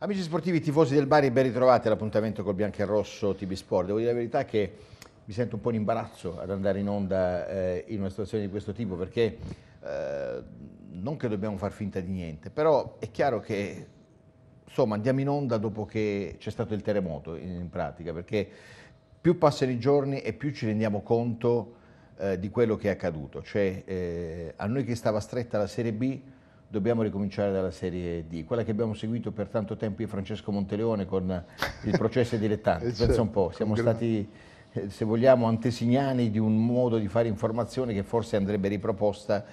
Amici sportivi, tifosi del Bari, ben ritrovati all'appuntamento col Bianco e Rosso TV Sport. Devo dire la verità che mi sento un po' in imbarazzo ad andare in onda eh, in una situazione di questo tipo perché eh, non che dobbiamo far finta di niente, però è chiaro che insomma, andiamo in onda dopo che c'è stato il terremoto in, in, pratica perché più passano i giorni e più ci rendiamo conto eh, di quello che è accaduto. Cioè eh, a noi che stava stretta la Serie B dobbiamo ricominciare dalla Serie D, quella che abbiamo seguito per tanto tempo io Francesco Monteleone con il processo ai dilettanti. Eh, Pensa certo, un po', siamo stati, eh, se vogliamo, antesignani di un modo di fare informazione che forse andrebbe riproposta.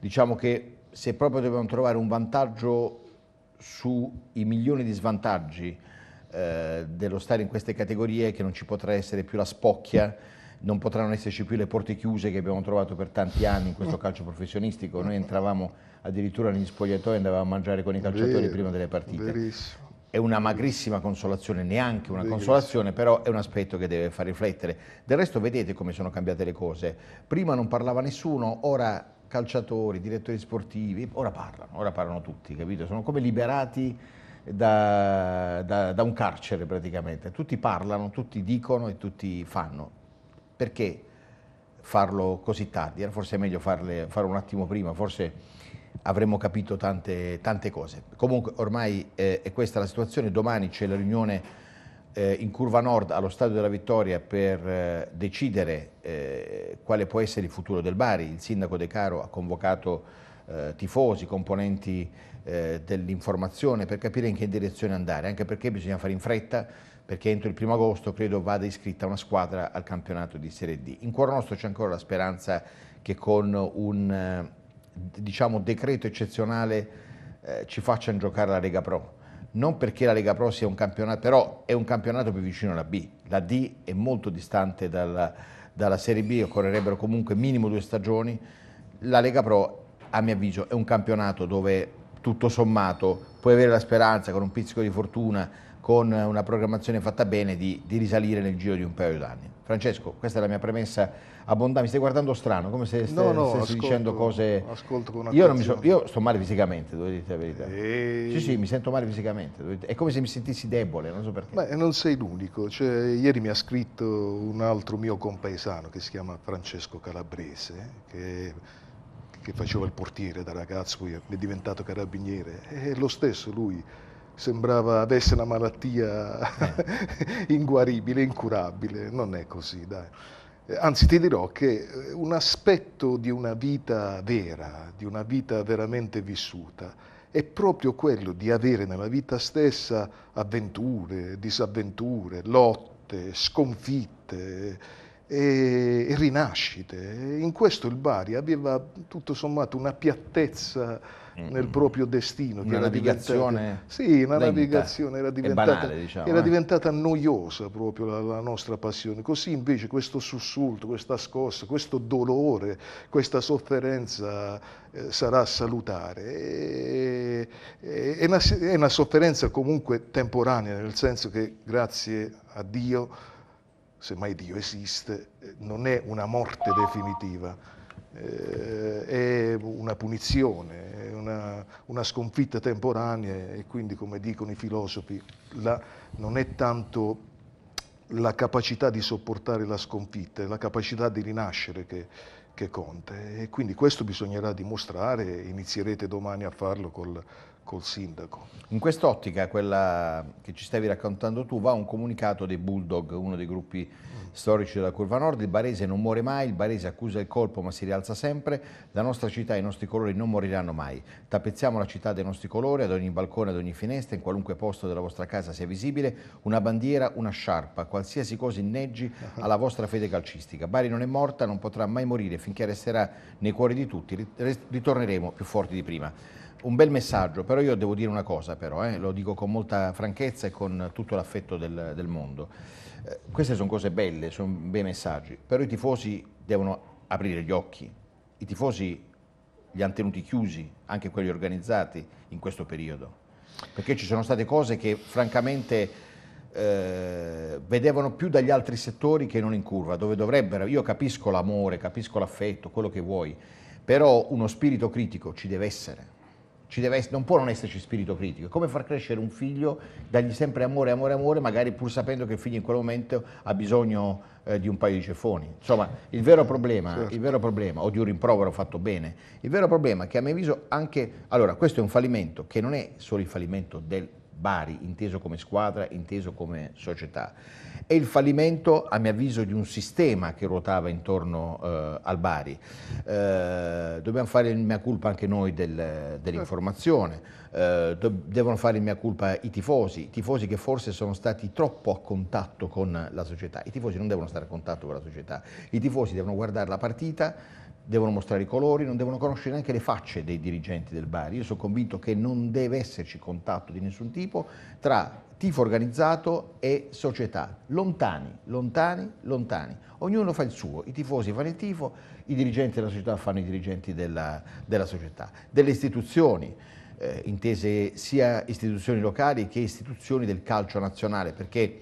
Diciamo che se proprio dobbiamo trovare un vantaggio sui milioni di svantaggi eh, dello stare in queste categorie, che non ci potrà essere più la spocchia non potranno esserci più le porte chiuse che abbiamo trovato per tanti anni in questo mm. calcio professionistico, noi entravamo addirittura negli spogliatoi e andavamo a mangiare con i calciatori Vero, prima delle partite. Verissimo è una magrissima consolazione, neanche una consolazione, però è un aspetto che deve far riflettere. Del resto vedete come sono cambiate le cose. Prima non parlava nessuno, ora calciatori, direttori sportivi, ora parlano, ora parlano tutti, capito? Sono come liberati da, da, da un carcere praticamente. Tutti parlano, tutti dicono e tutti fanno. Perché farlo così tardi? Era forse meglio farle, fare un attimo prima, forse avremmo capito tante, tante cose. Comunque ormai eh, è questa la situazione, domani c'è la riunione eh, in Curva Nord allo Stadio della Vittoria per eh, decidere eh, quale può essere il futuro del Bari. Il sindaco De Caro ha convocato eh, tifosi, componenti eh, dell'informazione per capire in che direzione andare, anche perché bisogna fare in fretta perché entro il primo agosto credo vada iscritta una squadra al campionato di Serie D. In cuore nostro c'è ancora la speranza che con un eh, diciamo, decreto eccezionale eh, ci facciano giocare la Lega Pro. Non perché la Lega Pro sia un campionato, però è un campionato più vicino alla B. La D è molto distante dalla, dalla Serie B, occorrerebbero comunque minimo due stagioni. La Lega Pro, a mio avviso, è un campionato dove tutto sommato puoi avere la speranza con un pizzico di fortuna con una programmazione fatta bene di, di risalire nel giro di un paio d'anni. Francesco, questa è la mia premessa abbondante, mi stai guardando strano, come se no, no, stessi dicendo cose... Ascolto con io, non so, io sto male fisicamente, devo dire la verità. E... Sì, sì, mi sento male fisicamente, è come se mi sentissi debole, non so perché. Beh, non sei l'unico, cioè, ieri mi ha scritto un altro mio compaesano che si chiama Francesco Calabrese, che che faceva il portiere da ragazzo, poi è diventato carabiniere, è lo stesso lui, sembrava avesse una malattia eh. inguaribile, incurabile, non è così, dai. Eh, anzi ti dirò che eh, un aspetto di una vita vera, di una vita veramente vissuta, è proprio quello di avere nella vita stessa avventure, disavventure, lotte, sconfitte e, eh, e rinascite. In questo il Bari aveva tutto sommato una piattezza nel proprio destino. Una navigazione? Sì, una lenta, navigazione era diventata, banale, diciamo, era eh? diventata noiosa proprio la, la, nostra passione. Così invece questo sussulto, questa scossa, questo dolore, questa sofferenza eh, sarà salutare. E, e, è, una, è una sofferenza comunque temporanea, nel senso che grazie a Dio, se mai Dio esiste, eh, non è una morte definitiva eh, è una punizione, è una, una, sconfitta temporanea e quindi, come dicono i filosofi, la, non è tanto la capacità di sopportare la sconfitta, è la capacità di rinascere che, che conta. E quindi questo bisognerà dimostrare inizierete domani a farlo col, col sindaco. In quest'ottica, quella che ci stavi raccontando tu, va un comunicato dei Bulldog, uno dei gruppi Storici della curva nord, il Barese non muore mai, il Barese accusa il colpo ma si rialza sempre, la nostra città e i nostri colori non moriranno mai. Tappezziamo la città dei nostri colori, ad ogni balcone, ad ogni finestra, in qualunque posto della vostra casa sia visibile, una bandiera, una sciarpa, qualsiasi cosa inneggi alla vostra fede calcistica. Bari non è morta, non potrà mai morire finché resterà nei cuori di tutti, ritorneremo più forti di prima un bel messaggio, però io devo dire una cosa però, eh, lo dico con molta franchezza e con tutto l'affetto del, del mondo. Eh, queste sono cose belle, sono bei messaggi, però i tifosi devono aprire gli occhi, i tifosi li hanno tenuti chiusi, anche quelli organizzati, in questo periodo, perché ci sono state cose che francamente... Eh, vedevano più dagli altri settori che non in curva, dove dovrebbero, io capisco l'amore, capisco l'affetto, quello che vuoi, però uno spirito critico ci deve essere essere, non può non esserci spirito critico. È come far crescere un figlio, dargli sempre amore, amore, amore, magari pur sapendo che il figlio in quel momento ha bisogno eh, di un paio di ceffoni. Insomma, il vero, problema, certo. il vero problema, o di un rimprovero fatto bene, il vero problema è che a mio avviso anche... Allora, questo è un fallimento che non è solo il fallimento del Bari, inteso come squadra, inteso come società. E il fallimento, a mio avviso, di un sistema che ruotava intorno eh, al Bari. Eh, dobbiamo fare il mia colpa anche noi del, dell'informazione, eh, devono fare il mia colpa i tifosi, i tifosi che forse sono stati troppo a contatto con la società. I tifosi non devono stare a contatto con la società, i tifosi devono guardare la partita devono mostrare i colori, non devono conoscere neanche le facce dei dirigenti del Bari. Io sono convinto che non deve esserci contatto di nessun tipo tra tifo organizzato e società, lontani, lontani, lontani. Ognuno fa il suo, i tifosi fanno il tifo, i dirigenti della società fanno i dirigenti della, della società, delle istituzioni. Eh, intese sia istituzioni locali che istituzioni del calcio nazionale, perché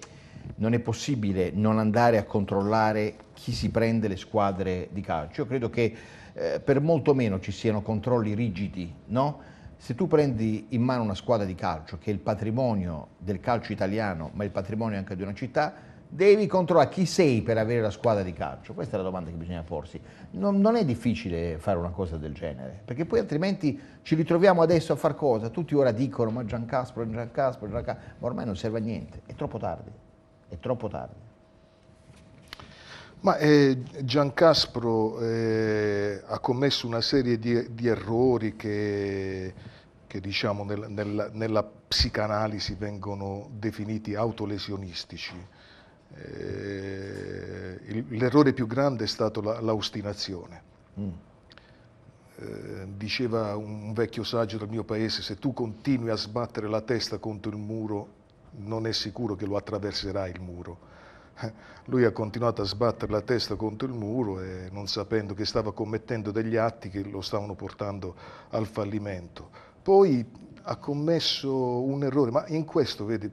non è possibile non andare a controllare chi si prende le squadre di calcio. Io credo che eh, per molto meno ci siano controlli rigidi, no? Se tu prendi in mano una squadra di calcio che è il patrimonio del calcio italiano, ma il patrimonio anche di una città, devi controllare chi sei per avere la squadra di calcio. Questa è la domanda che bisogna porsi. Non, non è difficile fare una cosa del genere, perché poi altrimenti ci ritroviamo adesso a far cosa? Tutti ora dicono ma Giancaspro, Giancaspro, Giancaspro, ma ormai non serve a niente, è troppo tardi. È troppo tardi. Ma eh, Giancaspro eh, ha commesso una serie di, di errori che, che diciamo nel, nel, nella psicanalisi vengono definiti autolesionistici. Eh, il, l'errore più grande è stato la, l'austinazione. Mm. Eh, diceva un vecchio saggio del mio paese, se tu continui a sbattere la testa contro il muro non è sicuro che lo attraverserà il muro. Eh, lui ha continuato a sbattere la testa contro il muro e non sapendo che stava commettendo degli atti che lo stavano portando al fallimento. Poi ha commesso un errore, ma in questo, vedi,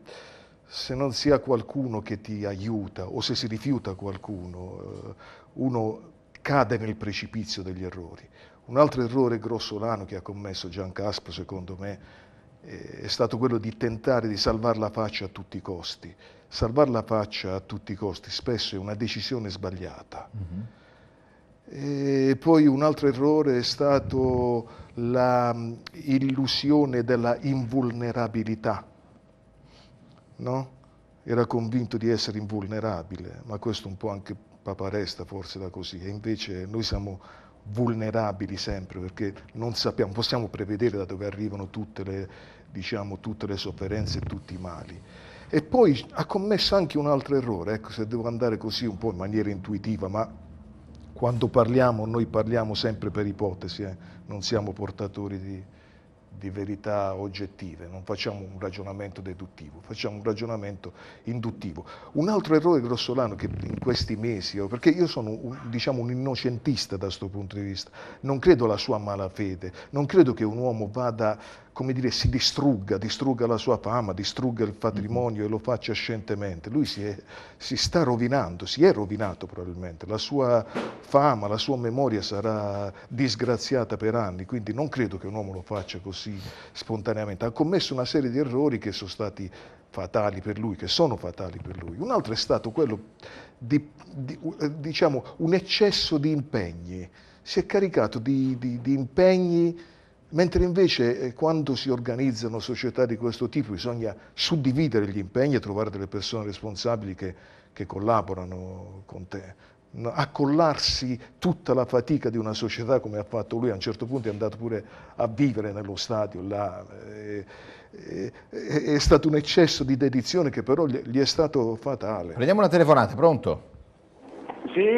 se non si ha qualcuno che ti aiuta o se si rifiuta qualcuno, eh, uno cade nel precipizio degli errori. Un altro errore grossolano che ha commesso Gian Caspo, secondo me, eh, è stato quello di tentare di salvare la faccia a tutti i costi. Salvare la faccia a tutti i costi spesso è una decisione sbagliata. Mm-hmm. E poi un altro errore è stato l'illusione mm, della invulnerabilità. No? Era convinto di essere invulnerabile, ma questo un po' anche Papa Resta forse da così, e invece noi siamo vulnerabili sempre perché non sappiamo, possiamo prevedere da dove arrivano tutte le, diciamo, tutte le sofferenze e tutti i mali. E poi ha commesso anche un altro errore, ecco se devo andare così un po' in maniera intuitiva, ma quando parliamo noi parliamo sempre per ipotesi, eh? non siamo portatori di, di verità oggettive, non facciamo un ragionamento deduttivo, facciamo un ragionamento induttivo. Un altro errore grossolano che in questi mesi, oh, perché io sono un, diciamo, un innocentista da questo punto di vista, non credo alla sua malafede, non credo che un uomo vada come dire, si distrugga, distrugga la sua fama, distrugga il mhm. patrimonio e lo faccia scientemente. Lui si, è, si sta rovinando, si è rovinato probabilmente, la sua fama, la sua memoria sarà disgraziata per anni, quindi non credo che un uomo lo faccia così spontaneamente. Ha commesso una serie di errori che sono stati fatali per lui, che sono fatali per lui. Un altro è stato quello di, di eh, diciamo, un eccesso di impegni. Si è caricato di, di, di impegni Mentre invece eh, quando si organizzano società di questo tipo bisogna suddividere gli impegni e trovare delle persone responsabili che, che collaborano con te. Accollarsi tutta la fatica di una società come ha fatto lui, a un certo punto è andato pure a vivere nello stadio, là, eh, eh, eh è stato un eccesso di dedizione che però gli è stato fatale. Prendiamo una telefonata, pronto? Sì,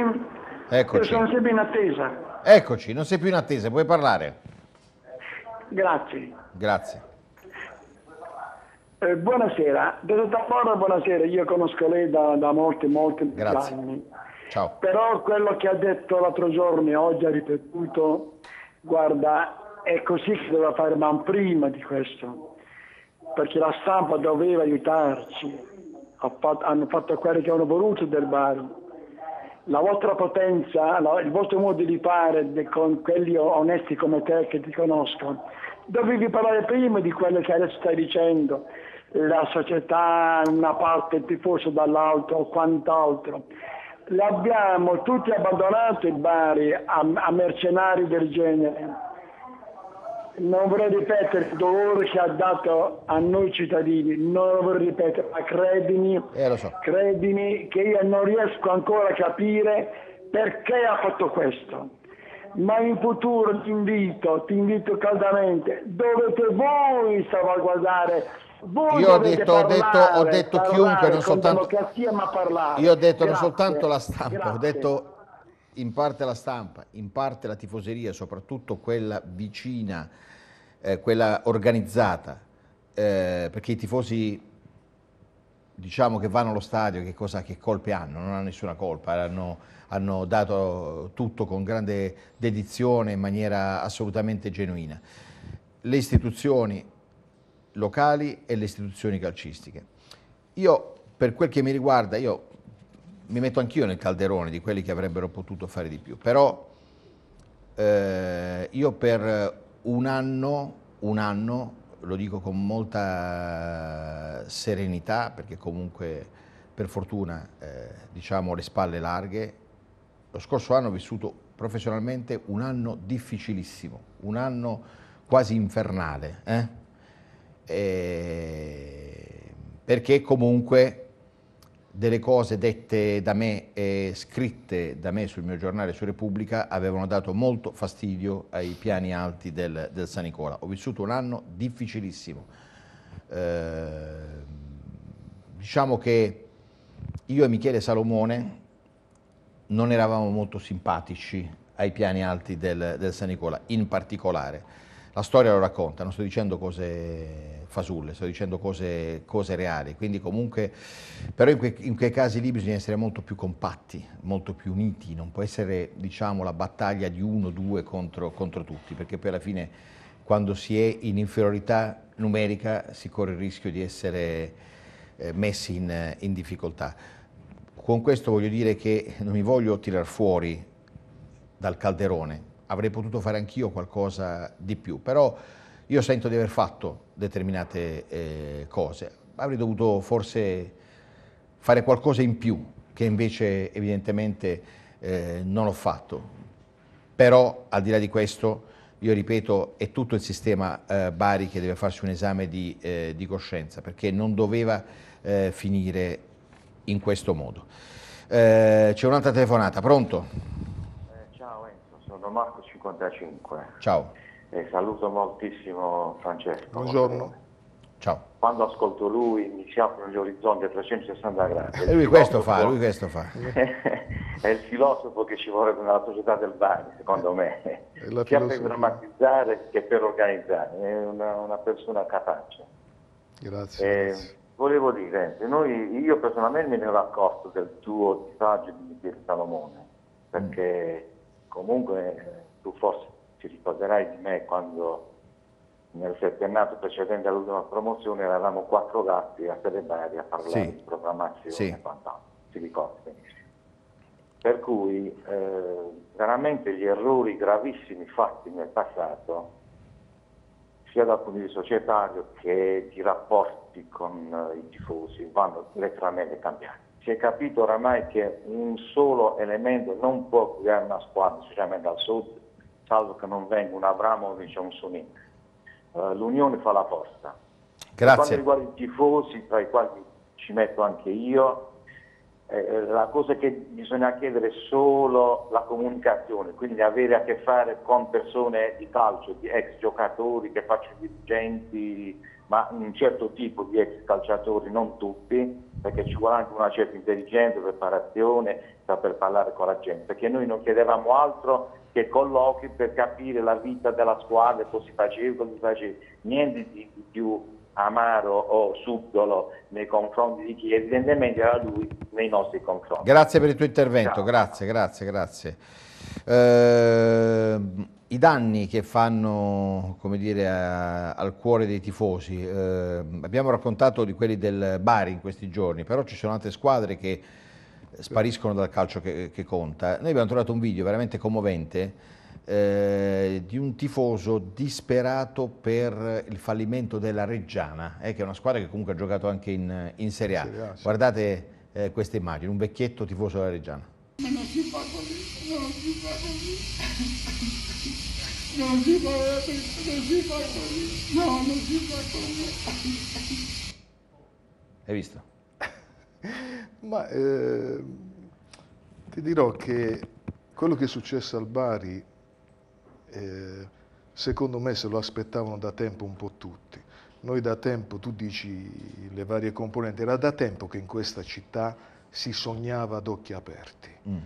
Eccoci. sono sempre in attesa. Eccoci, non sei più in attesa, puoi parlare. Grazie. Grazie. Eh, buonasera, dottor buonasera, io conosco lei da, da molti, molti Grazie. anni. Ciao. Però quello che ha detto l'altro giorno e oggi ha ripetuto, guarda, è così che doveva fare, ma prima di questo, perché la stampa doveva aiutarci, ha fatto, hanno fatto quello che hanno voluto del Bari la vostra potenza, il vostro modo di fare con quelli onesti come te che ti conoscono, dovevi parlare prima di quello che adesso stai dicendo, la società, una parte più tifoso o quant'altro. L'abbiamo tutti abbandonato i bari a, a mercenari del genere non vorrei ripetere il dolore che ha dato a noi cittadini, non lo vorrei ripetere, ma credimi, eh, so. credimi che io non riesco ancora a capire perché ha fatto questo. Ma in futuro ti invito, ti invito caldamente, dovete voi salvaguardare voi io ho detto, parlare, ho detto, ho detto chiunque, non soltanto, io ho detto grazie, non soltanto la stampa, grazie. ho detto in parte la stampa, in parte la tifoseria, soprattutto quella vicina, eh, quella organizzata, eh, perché i tifosi diciamo che vanno allo stadio, che, cosa, che colpe hanno? Non hanno nessuna colpa, hanno, hanno, dato tutto con grande dedizione, in maniera assolutamente genuina. Le istituzioni locali e le istituzioni calcistiche. Io, per quel che mi riguarda, io mi metto anch'io nel calderone di quelli che avrebbero potuto fare di più, però eh, io per un anno, un anno, lo dico con molta serenità, perché comunque per fortuna eh, diciamo le spalle larghe, lo scorso anno ho vissuto professionalmente un anno difficilissimo, un anno quasi infernale, eh? perché comunque delle cose dette da me e scritte da me sul mio giornale su Repubblica avevano dato molto fastidio ai piani alti del, del San Nicola. Ho vissuto un anno difficilissimo. Eh, diciamo che io e Michele Salomone non eravamo molto simpatici ai piani alti del, del San Nicola, in particolare. La storia lo racconta, non sto dicendo cose fasulle, sto dicendo cose, cose reali, quindi comunque, però in, que, in quei casi lì bisogna essere molto più compatti, molto più uniti, non può essere diciamo, la battaglia di uno o due contro, contro tutti, perché poi alla fine quando si è in inferiorità numerica si corre il rischio di essere eh, messi in, in, difficoltà. Con questo voglio dire che non mi voglio tirar fuori dal calderone, avrei potuto fare anch'io qualcosa di più, però io sento di aver fatto determinate eh, cose. Avrei dovuto forse fare qualcosa in più, che invece evidentemente eh, non ho fatto. Però al di là di questo, io ripeto, è tutto il sistema eh, Bari che deve farsi un esame di, eh, di coscienza, perché non doveva eh, finire in questo modo. Eh, c'è un'altra telefonata, pronto? ciao Enzo, sono Marco 55. Ciao e saluto moltissimo Francesco. Buongiorno. Ciao. Quando ascolto lui mi si aprono gli orizzonti a 360 gradi. E eh, lui questo fa, lui questo fa. è il filosofo che ci vorrebbe nella società del bagno, secondo me, sia filosofia. per drammatizzare che per organizzare, è una, una persona capace. Grazie, eh, grazie. Volevo dire, noi, io personalmente me ne ero accorto del tuo disagio di Pier Salomone, mm. perché mm. comunque eh, tu forse ti ricorderai di me quando nel settennato precedente all'ultima promozione eravamo quattro gatti a Telebaria a parlare sì. di programmazione sì. e quant'altro, ti ricordi benissimo. Per cui eh, veramente gli errori gravissimi fatti nel passato, sia dal punto di vista societario che di rapporti con eh, i tifosi, vanno letteralmente cambiati. Si è capito oramai che un solo elemento non può creare una squadra, specialmente al sud, salvo che non venga un Abramovic o un Sunin. Uh, eh, L'unione fa la forza. Grazie. Per quanto riguarda i tifosi, tra i quali ci metto anche io, eh, la cosa che bisogna chiedere è solo la comunicazione, quindi avere a che fare con persone di calcio, di ex giocatori che facciano dirigenti, ma un certo tipo di ex calciatori, non tutti, perché ci vuole anche una certa intelligenza, preparazione, saper parlare con la gente, perché noi non chiedevamo altro che colloqui per capire la vita della squadra, cosa si faceva, cosa si faceva, niente di, più amaro o subdolo nei confronti di chi evidentemente era lui nei nostri confronti. Grazie per il tuo intervento, Ciao. grazie, grazie, grazie. Eh i danni che fanno dire, a, al cuore dei tifosi, eh, abbiamo raccontato di quelli del Bari in questi giorni, però ci sono altre squadre che spariscono dal calcio che, che conta. Noi abbiamo trovato un video veramente commovente eh, di un tifoso disperato per il fallimento della Reggiana, eh, che è una squadra che comunque ha giocato anche in, in Serie A. Serie A sì. Guardate eh, questa immagine, un vecchietto tifoso della Reggiana. Non ci fa così, non ci fa così non si fa, non si fa così, no, non si fa così. Hai visto? Ma eh, ti dirò che quello che è successo al Bari, eh, secondo me se lo aspettavano da tempo un po' tutti. Noi da tempo, tu dici le varie componenti, era da tempo che in questa città si sognava ad occhi aperti. Mm.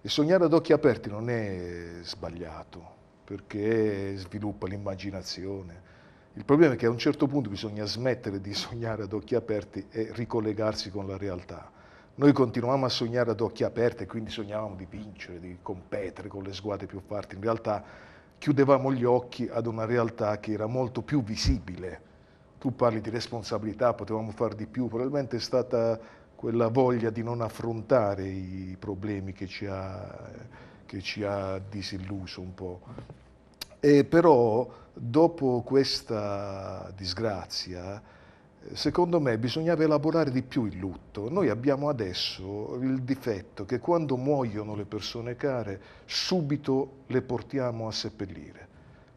E sognare ad occhi aperti non è sbagliato, perché sviluppa l'immaginazione. Il problema è che a un certo punto bisogna smettere di sognare ad occhi aperti e ricollegarsi con la realtà. Noi continuavamo a sognare ad occhi aperti, quindi sognavamo di vincere, di competere con le sguate più forti. In realtà chiudevamo gli occhi ad una realtà che era molto più visibile. Tu parli di responsabilità, potevamo fare di più, probabilmente è stata quella voglia di non affrontare i problemi che ci ha che ci ha disilluso un po'. E però dopo questa disgrazia, secondo me bisognava elaborare di più il lutto. Noi abbiamo adesso il difetto che quando muoiono le persone care subito le portiamo a seppellire.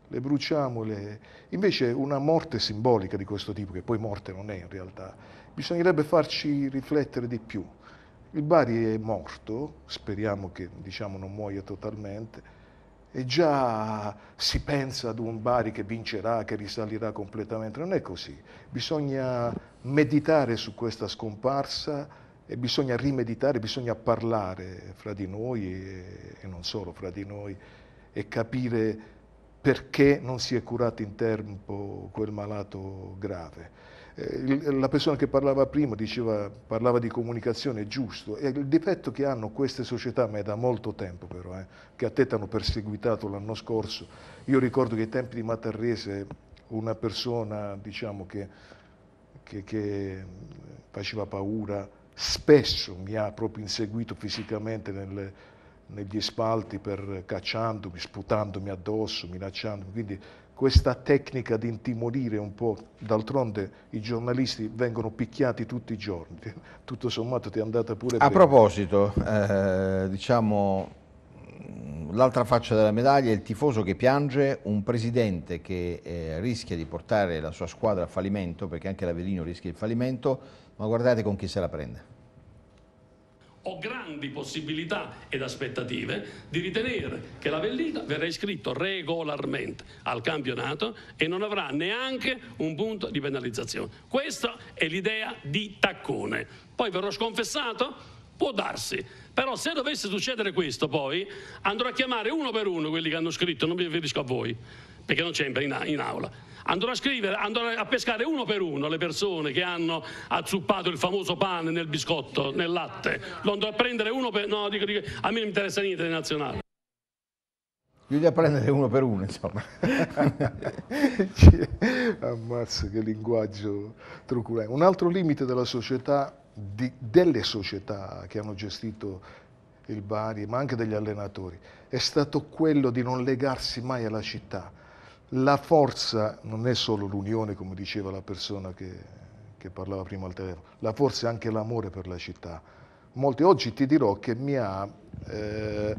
Le bruciamo, le... invece una morte simbolica di questo tipo, che poi morte non è in realtà, bisognerebbe farci riflettere di più. Il Bari è morto, speriamo che diciamo, non muoia totalmente, e già si pensa ad un Bari che vincerà, che risalirà completamente. Non è così. Bisogna meditare su questa scomparsa e bisogna rimeditare, bisogna parlare fra di noi e, e non solo fra di noi e capire perché non si è curato in tempo quel malato grave. Eh, la persona che parlava prima diceva, parlava di comunicazione, è giusto, è il difetto che hanno queste società, ma è da molto tempo però, eh, che a te ti hanno perseguitato l'anno scorso, io ricordo che ai tempi di Matarrese una persona diciamo, che, che, che faceva paura spesso mi ha proprio inseguito fisicamente nel, negli spalti per, cacciandomi, sputandomi addosso, minacciandomi, quindi questa tecnica di intimorire un po', d'altronde i giornalisti vengono picchiati tutti i giorni, tutto sommato ti è andata pure bene. A proposito, eh, diciamo, l'altra faccia della medaglia è il tifoso che piange, un presidente che eh, rischia di portare la sua squadra a fallimento, perché anche l'Avellino rischia il fallimento, ma guardate con chi se la prende ho grandi possibilità ed aspettative di ritenere che la Vellita verrà iscritto regolarmente al campionato e non avrà neanche un punto di penalizzazione. Questa è l'idea di Taccone. Poi verrò sconfessato? Può darsi, però se dovesse succedere questo poi andrò a chiamare uno per uno quelli che hanno scritto, non mi riferisco a voi, perché non c'è in, in aula Andrò a scrivere, andrò a pescare uno per uno le persone che hanno azzuppato il famoso pane nel biscotto, nel latte. Lo andrò a prendere uno per uno. No, dico, dico, a me non interessa niente di nazionale. Io li a prendere uno per uno, insomma. Ammazza che linguaggio truculento. Un altro limite della società, di, delle società che hanno gestito il Bari, ma anche degli allenatori, è stato quello di non legarsi mai alla città la forza non è solo l'unione, come diceva la persona che, che parlava prima al telefono, la forza è anche l'amore per la città. Molti, oggi ti dirò che mi ha eh,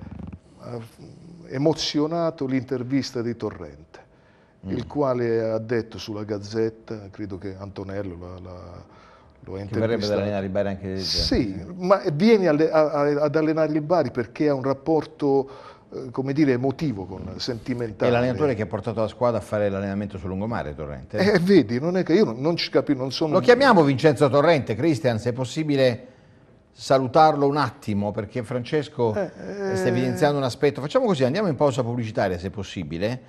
emozionato l'intervista di Torrente, mm. il quale ha detto sulla Gazzetta, credo che Antonello la, la lo ha intervistato. ad allenare il Bari anche cioè. Sì, ma vieni alle, a, a, ad allenare il Bari perché ha un rapporto eh, come dire, emotivo, con sentimentale. È l'allenatore che ha portato la squadra a fare l'allenamento sul lungomare, Torrente. Eh, vedi, non è che io non, non ci capisco, non sono... Lo chiamiamo Vincenzo Torrente, Cristian, se è possibile salutarlo un attimo, perché Francesco eh, eh... sta evidenziando un aspetto. Facciamo così, andiamo in pausa pubblicitaria, se possibile,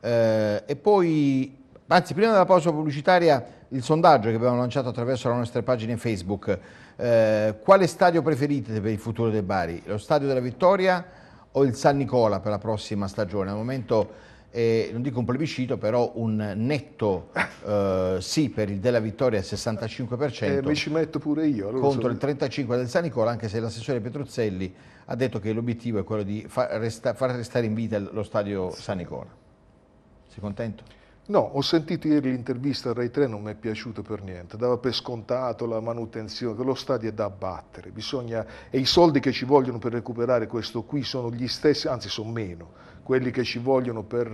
eh, e poi... Anzi, prima della pausa pubblicitaria, il sondaggio che abbiamo lanciato attraverso la nostra pagina Facebook. Eh, quale stadio preferite per il futuro del Bari? Lo stadio della Vittoria o il San Nicola per la prossima stagione? Al momento eh, non dico un plebiscito, però un netto eh, sì per il della Vittoria al 65%. Eh, mi ci metto pure io. Allora contro so. il 35% del San Nicola, anche se l'assessore Petruzzelli ha detto che l'obiettivo è quello di far, resta far restare in vita lo stadio San Nicola. Sei contento? No, ho sentito ieri l'intervista a Rai 3, non mi è piaciuto per niente, dava per scontato la manutenzione, lo stadio è da abbattere, bisogna, e i soldi che ci vogliono per recuperare questo qui sono gli stessi, anzi sono meno, quelli che ci vogliono per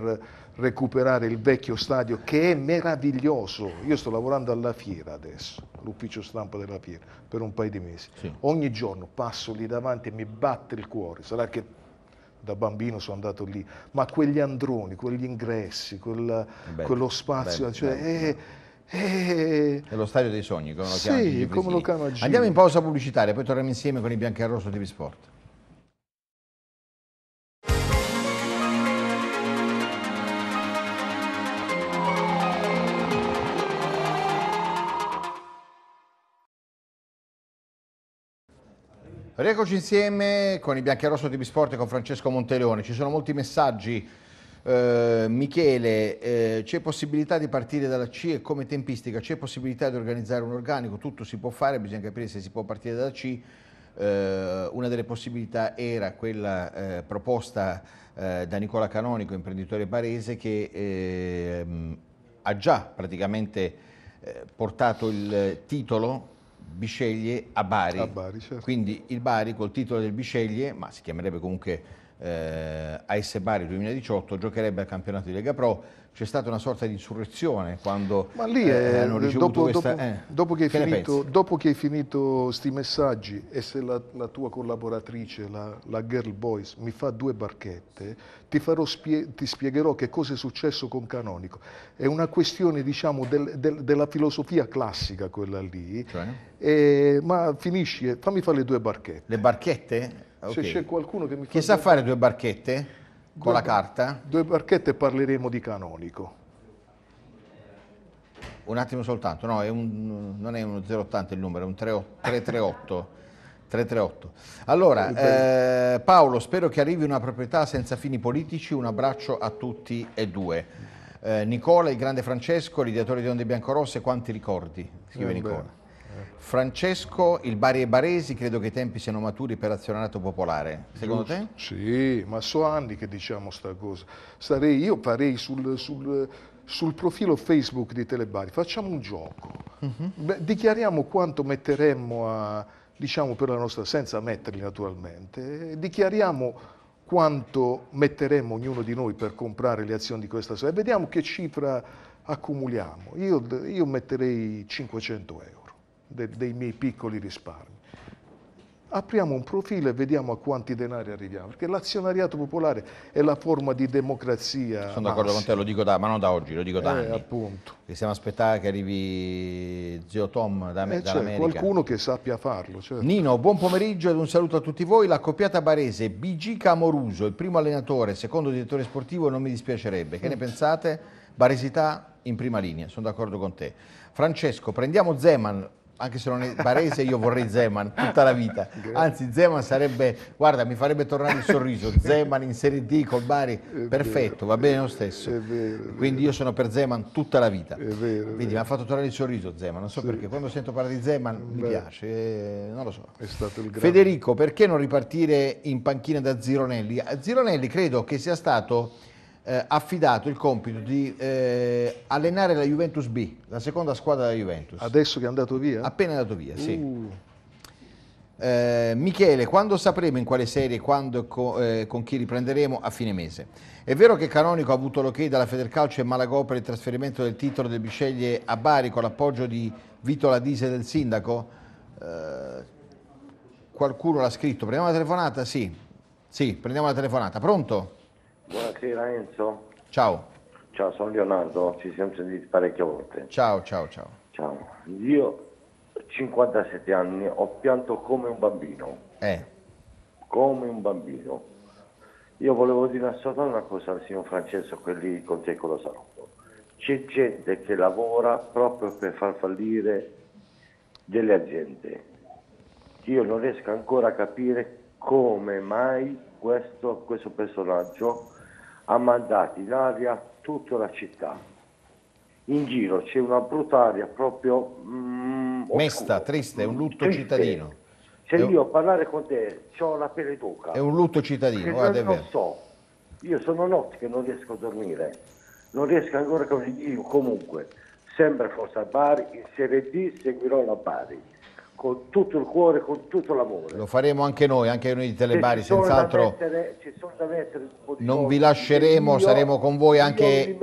recuperare il vecchio stadio che è meraviglioso. Io sto lavorando alla fiera adesso, all'ufficio stampa della fiera, per un paio di mesi. Sì. Ogni giorno passo lì davanti e mi batte il cuore. Sarà che da bambino sono andato lì, ma quegli androni, quegli ingressi, quella, bello, quello spazio, bello, cioè, bello. È, è... è, lo stadio dei sogni, come lo sì, Come lo chiamano Andiamo in pausa pubblicitaria, poi torniamo insieme con i bianchi e rosso TV Sport. Rieccoci insieme con i Bianchiarosso TV Sport e con Francesco Monteleone. Ci sono molti messaggi. Eh, Michele, eh, c'è possibilità di partire dalla C e come tempistica? C'è possibilità di organizzare un organico? Tutto si può fare, bisogna capire se si può partire dalla C. Eh, una delle possibilità era quella eh, proposta eh, da Nicola Canonico, imprenditore barese, che ehm, ha già praticamente eh, portato il titolo Bisceglie a Bari. A Bari certo. Quindi il Bari col titolo del Bisceglie, ma si chiamerebbe comunque eh, AS Bari 2018 giocherebbe al campionato di Lega Pro c'è stata una sorta di insurrezione quando Ma lì è, eh, eh dopo, questa... dopo, eh, dopo, che hai che finito, dopo che hai finito sti messaggi e se la, la tua collaboratrice, la, la, Girl Boys, mi fa due barchette, ti, spie ti, spiegherò che cosa è successo con Canonico. È una questione, diciamo, del, del, della filosofia classica quella lì. Cioè? E, eh, ma finisci, fammi fare le due barchette. Le barchette? Ah, okay. se c'è qualcuno che mi fa... Chi sa fare due barchette con due, la carta? Due barchette parleremo di canonico. Un attimo soltanto, no, è un, non è uno 080 il numero, è un 338. 338. Allora, eh, eh, Paolo, spero che arrivi una proprietà senza fini politici, un abbraccio a tutti e due. Eh, Nicola, il grande Francesco, l'ideatore di Onde Biancorosse, quanti ricordi? Scrive eh Nicola. Francesco, il Bari e Baresi credo che i tempi siano maturi per azionato popolare, secondo Giusto. te? Sì, ma so anni che diciamo sta cosa. Sarei, io farei sul, sul, sul profilo Facebook di Telebari, facciamo un gioco, uh mhm. -huh. Beh, dichiariamo quanto metteremmo a, diciamo per la nostra, senza metterli naturalmente, dichiariamo quanto metteremo ognuno di noi per comprare le azioni di questa sera e vediamo che cifra accumuliamo. Io, io metterei 500 euro de, dei miei piccoli risparmi. Apriamo un profilo e vediamo a quanti denari arriviamo, perché l'azionariato popolare è la forma di democrazia. Sono d'accordo con te, lo dico da, ma non da oggi, lo dico da eh, anni. Appunto. Che stiamo aspettando che arrivi zio Tom da, eh, cioè, Qualcuno che sappia farlo. Certo. Nino, buon pomeriggio ed un saluto a tutti voi. L'accoppiata barese BG Camoruso, il primo allenatore, secondo direttore sportivo, non mi dispiacerebbe. Che ne mm. pensate? Baresità in prima linea, sono d'accordo con te. Francesco, prendiamo Zeman, anche se non è barese, io vorrei Zeman tutta la vita. Anzi, Zeman sarebbe, guarda, mi farebbe tornare il sorriso. Zeman in Serie D col Bari, perfetto, va bene lo stesso. Vero, Quindi io sono per Zeman tutta la vita. Vero, Vedi, mi ha fatto tornare il sorriso Zeman, non so sì. perché, quando sento parlare di Zeman Beh, mi piace, eh, non lo so. Federico, perché non ripartire in panchina da Zironelli? Zironelli credo che sia stato eh, affidato il compito di eh, allenare la Juventus B, la seconda squadra della Juventus. Adesso che è andato via? Appena è andato via, sì. Uh. Eh, Michele, quando sapremo in quale serie e co eh, con chi riprenderemo a fine mese? È vero che Canonico ha avuto l'ok dalla Federcalcio e Malagò per il trasferimento del titolo del Bisceglie a Bari con l'appoggio di Vito Ladise del sindaco? Eh, qualcuno l'ha scritto. Prendiamo la telefonata? Sì. Sì, prendiamo la telefonata. Pronto? Buonasera Enzo. Ciao. Ciao, sono Leonardo, ci siamo sentiti parecchie volte. Ciao, ciao, ciao. Ciao. Io 57 anni ho pianto come un bambino. Eh. Come un bambino. Io volevo dire a una cosa al signor Francesco, quelli con te con lo saluto. C'è gente che lavora proprio per far fallire delle aziende. Io non riesco ancora a capire come mai questo, questo personaggio ha mandato in aria tutta la città. In giro c'è una brutta aria proprio... Mm, Mesta, oscura. triste, è un lutto triste. cittadino. Se è io un... parlare con te ho la pelle d'oca. È un lutto cittadino, guarda, non so, io sono notte che non riesco a dormire, non riesco ancora a... Io comunque, sempre forse a Bari, in Serie D seguirò la Bari con tutto il cuore, con tutto l'amore. Lo faremo anche noi, anche noi di Telebari, senz'altro. Non vi lasceremo, saremo con voi anche...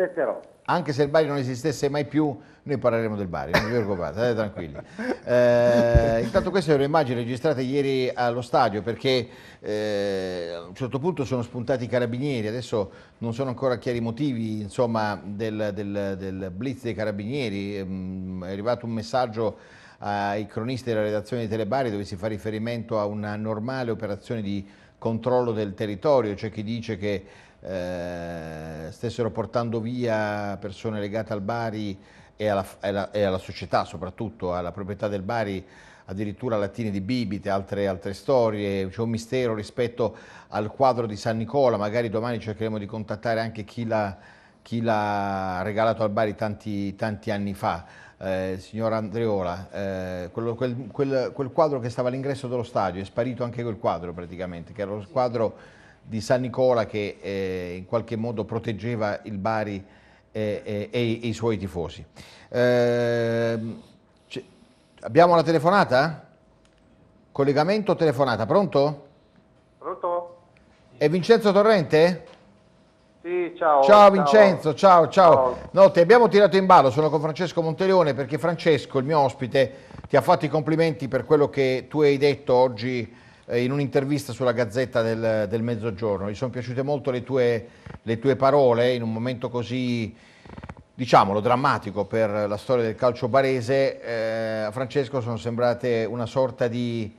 Anche se il Bari non esistesse mai più, noi parleremo del Bari, non vi preoccupate, state tranquilli. Eh, intanto questa è immagini registrate ieri allo stadio perché eh, a un certo punto sono spuntati i carabinieri, adesso non sono ancora chiari i motivi insomma, del, del, del blitz dei carabinieri, mm, è arrivato un messaggio ai cronisti della redazione di Telebari dove si fa riferimento a una normale operazione di controllo del territorio, c'è chi dice che eh, stessero portando via persone legate al Bari e alla, e, alla, e alla, società soprattutto, alla proprietà del Bari, addirittura lattine di bibite, altre, altre storie, c'è un mistero rispetto al quadro di San Nicola, magari domani cercheremo di contattare anche chi l'ha regalato al Bari tanti, tanti anni fa. Eh, signor Andreola, eh, quello, quel, quel, quel, quadro che stava all'ingresso dello stadio, è sparito anche quel quadro praticamente, che era lo quadro di San Nicola che eh, in qualche modo proteggeva il Bari eh, eh, e, i suoi tifosi. Ehm, abbiamo la telefonata? Collegamento telefonata, pronto? Pronto? È Vincenzo Torrente? Sì, ciao, ciao Vincenzo, ciao, ciao. ciao. No, ti abbiamo tirato in ballo, sono con Francesco Monteleone perché Francesco, il mio ospite, ti ha fatto i complimenti per quello che tu hai detto oggi eh, in un'intervista sulla Gazzetta del, del, Mezzogiorno. Gli sono piaciute molto le tue, le tue parole in un momento così diciamolo, drammatico per la storia del calcio barese, eh, a Francesco sono sembrate una sorta di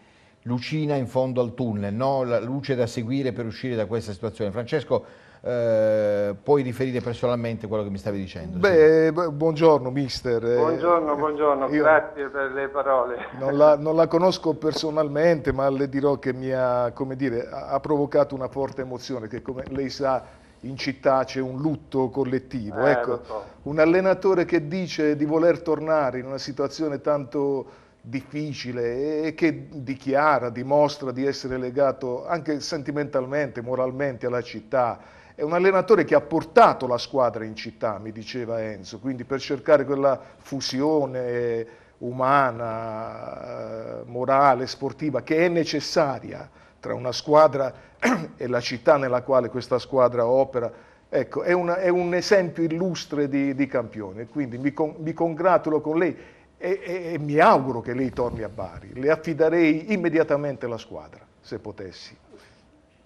lucina in fondo al tunnel, no? la luce da seguire per uscire da questa situazione. Francesco, eh, puoi riferire personalmente quello che mi stavi dicendo. Beh, buongiorno mister. Eh, buongiorno, eh, buongiorno, Io grazie per le parole. Non la, non la, conosco personalmente, ma le dirò che mi ha, dire, ha provocato una forte emozione, che come lei sa in città c'è un lutto collettivo. Eh, ecco, so. un allenatore che dice di voler tornare in una situazione tanto difficile e che dichiara, dimostra di essere legato anche sentimentalmente, moralmente alla città è un allenatore che ha portato la squadra in città, mi diceva Enzo, quindi per cercare quella fusione umana, eh, morale, sportiva che è necessaria tra una squadra e la città nella quale questa squadra opera. Ecco, è, una, è un esempio illustre di, di campione, quindi mi, con, mi congratulo con lei e, e, e mi auguro che lei torni a Bari. Le affiderei immediatamente la squadra, se potessi.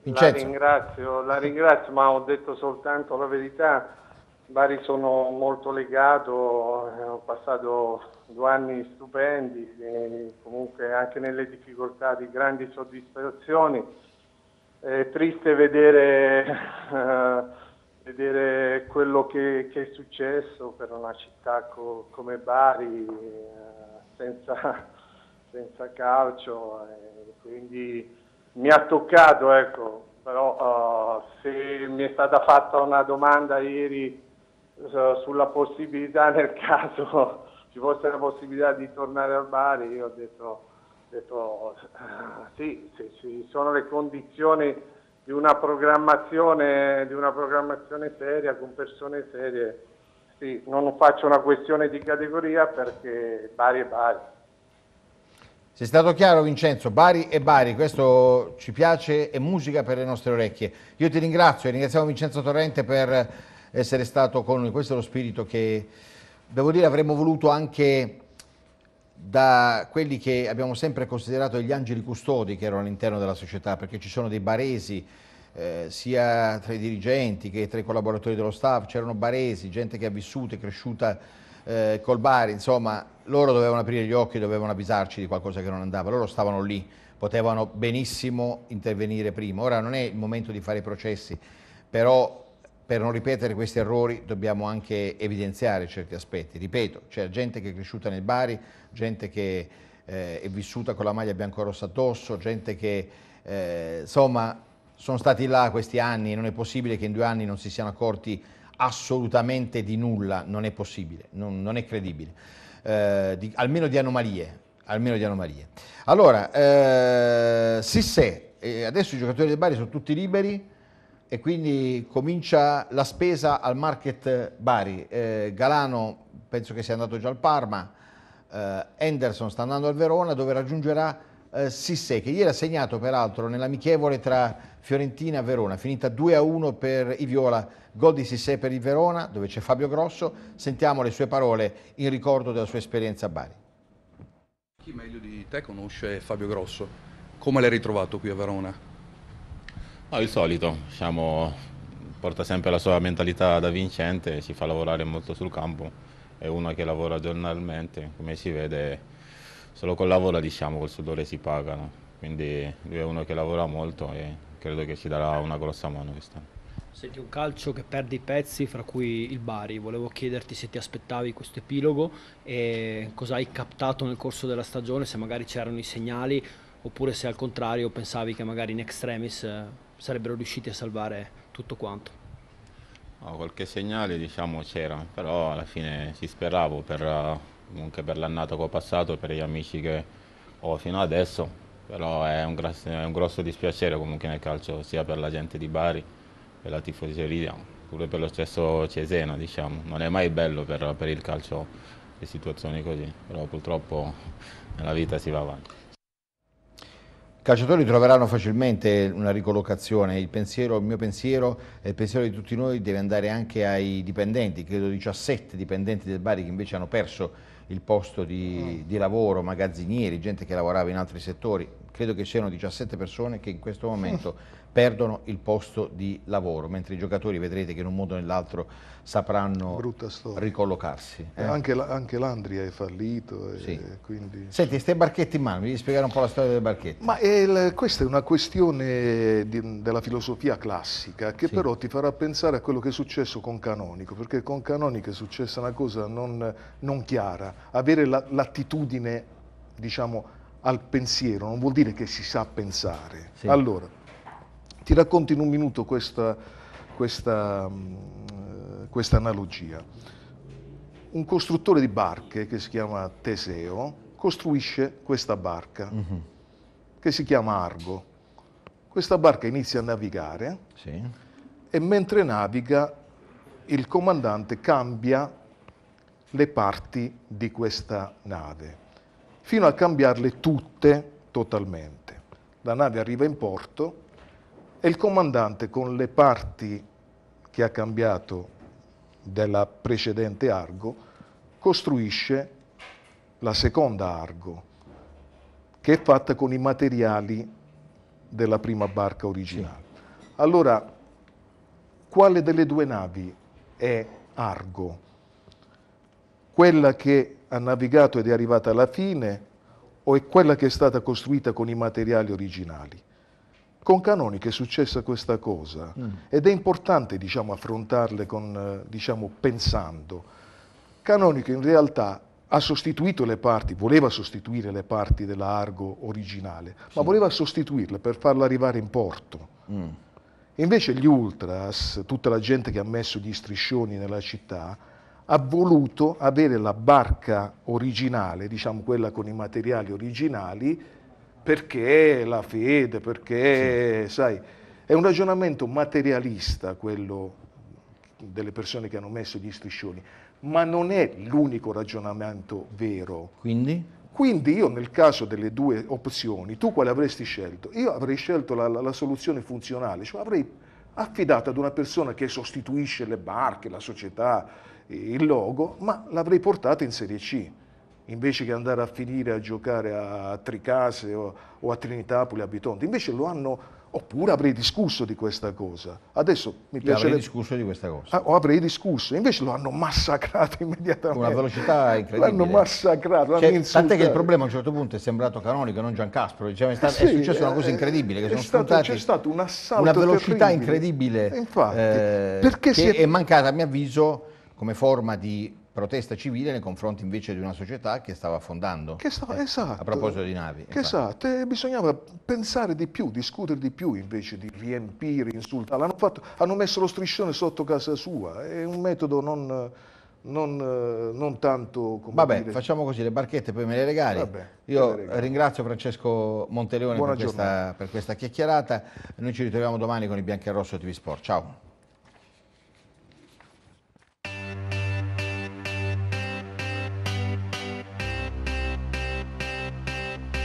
La ringrazio, la ringrazio, ma ho detto soltanto la verità. Bari sono molto legato, eh, ho passato due anni stupendi, comunque anche nelle difficoltà di grandi soddisfazioni. È triste vedere, eh, vedere quello che, che, è successo per una città co, come Bari, eh, senza, senza, calcio. Eh, quindi mi ha toccato, ecco, però uh, se mi è stata fatta una domanda ieri uh, sulla possibilità nel caso ci fosse la possibilità di tornare al Bari, io ho detto, detto uh, sì, se ci sono le condizioni di una programmazione, di una programmazione seria con persone serie, sì, non faccio una questione di categoria perché Bari è Bari. Sei stato chiaro Vincenzo, Bari e Bari, questo ci piace, è musica per le nostre orecchie. Io ti ringrazio e ringraziamo Vincenzo Torrente per essere stato con noi, questo è lo spirito che devo dire avremmo voluto anche da quelli che abbiamo sempre considerato gli angeli custodi che erano all'interno della società, perché ci sono dei baresi, eh, sia tra i dirigenti che tra i collaboratori dello staff, c'erano baresi, gente che ha vissuto e cresciuta eh, col Bari, insomma, loro dovevano aprire gli occhi, dovevano avvisarci di qualcosa che non andava, loro stavano lì, potevano benissimo intervenire prima. Ora non è il momento di fare i processi, però per non ripetere questi errori dobbiamo anche evidenziare certi aspetti. Ripeto, c'è gente che è cresciuta nel Bari, gente che eh, è vissuta con la maglia biancorossa addosso, gente che eh, insomma sono stati là questi anni, non è possibile che in due anni non si siano accorti assolutamente di nulla, non è possibile, non, non è credibile, eh, di, almeno, di anomalie, almeno di anomalie. Allora, eh, Sissè, adesso i giocatori del Bari sono tutti liberi e quindi comincia la spesa al market Bari. Eh, Galano penso che sia andato già al Parma, eh, Henderson sta andando al Verona dove raggiungerà eh, Sissè, che ieri ha segnato peraltro nell'amichevole tra Fiorentina e Verona, finita 2-1 per i Viola, gol di Sissè per il Verona, dove c'è Fabio Grosso. Sentiamo le sue parole in ricordo della sua esperienza a Bari. Chi meglio di te conosce Fabio Grosso? Come l'hai ritrovato qui a Verona? No, ah, il solito, diciamo, porta sempre la sua mentalità da vincente, si fa lavorare molto sul campo, è uno che lavora giornalmente, come si vede solo col lavoro diciamo, col sudore si pagano, quindi lui è uno che lavora molto e credo che ci darà una grossa mano quest'anno. Senti un calcio che perde i pezzi, fra cui il Bari. Volevo chiederti se ti aspettavi questo epilogo e cosa hai captato nel corso della stagione, se magari c'erano i segnali oppure se al contrario pensavi che magari in extremis eh, sarebbero riusciti a salvare tutto quanto. No, qualche segnale diciamo c'era, però alla fine si speravo per eh, comunque per l'annata che ho passato, per gli amici che ho fino adesso, però è un, grosso, è un grosso dispiacere comunque nel calcio sia per la gente di Bari, per la tifoseria, pure per lo stesso Cesena, diciamo. Non è mai bello per, per il calcio le situazioni così, però purtroppo nella vita si va avanti. I calciatori troveranno facilmente una ricollocazione, il, pensiero, il mio pensiero e il pensiero di tutti noi deve andare anche ai dipendenti, credo 17 dipendenti del Bari che invece hanno perso il posto di, mm. di, lavoro, magazzinieri, gente che lavorava in altri settori. Credo che siano 17 persone che in questo momento perdono il posto di lavoro, mentre i giocatori vedrete che in un modo o nell'altro sapranno ricollocarsi. Eh? eh? Anche, anche, Landria è fallito. Eh, sì. Quindi... Senti, queste barchette in mano, mi devi spiegare un po' la storia delle barchette. Ma è, eh, questa è una questione di, della filosofia classica che sì. però ti farà pensare a quello che è successo con Canonico, perché con Canonico è successa una cosa non, non chiara, avere l'attitudine, la, diciamo, al pensiero, non vuol dire che si sa pensare. Sì. Allora, ti racconto in un minuto questa, questa, mm, eh, questa analogia. Un costruttore di barche che si chiama Teseo costruisce questa barca mm-hmm. che si chiama Argo. Questa barca inizia a navigare sì. e mentre naviga il comandante cambia le parti di questa nave, fino a cambiarle tutte totalmente. La nave arriva in porto, e il comandante con le parti che ha cambiato della precedente Argo costruisce la seconda Argo, che è fatta con i materiali della prima barca originale. Allora, quale delle due navi è Argo? Quella che ha navigato ed è arrivata alla fine o è quella che è stata costruita con i materiali originali? Con Canonica è successa questa cosa mm. ed è importante diciamo, affrontarle con, eh, diciamo, pensando. Canonico in realtà ha sostituito le parti, voleva sostituire le parti della Argo originale, sì. ma voleva sostituirle per farla arrivare in porto. Mm. Invece gli ultras, tutta la gente che ha messo gli striscioni nella città, ha voluto avere la barca originale, diciamo quella con i materiali originali, perché la fede, perché, sì. sai, è un ragionamento materialista quello delle persone che hanno messo gli striscioni, ma non è l'unico ragionamento vero. Quindi? Quindi io nel caso delle due opzioni, tu quale avresti scelto? Io avrei scelto la, la, la soluzione funzionale, cioè avrei affidato ad una persona che sostituisce le barche, la società, il logo, ma l'avrei portata in Serie C invece che andare a finire a giocare a Tricase o, o a Trinitapoli, a Bitonti, invece lo hanno oppure avrei discusso di questa cosa. Adesso mi piacerebbe... Avrei discusso di questa cosa. Ah, o avrei discusso, invece lo hanno massacrato immediatamente. Una velocità incredibile. L'hanno massacrato, cioè, Tant'è che il problema a un certo punto è sembrato canonico, non Giancaspro, diciamo, è, stato, eh sì, è successa una eh, cosa eh, incredibile, che stato, C'è stato un assalto Una velocità terribile. incredibile, Infatti, eh, perché che è... è mancata, a mio avviso, come forma di protesta civile nei confronti invece di una società che stava affondando. Che stava, eh, esatto. A proposito di navi. esatto, e bisognava pensare di più, discutere di più invece di riempire, insultare. Hanno, fatto, hanno messo lo striscione sotto casa sua, è un metodo non... Non, non, tanto come Vabbè, dire. facciamo così, le barchette poi me le regali. Vabbè, Io le ringrazio Francesco Monteleone per questa, per questa, chiacchierata. Noi ci ritroviamo domani con i Bianchi e Rosso TV Sport. Ciao.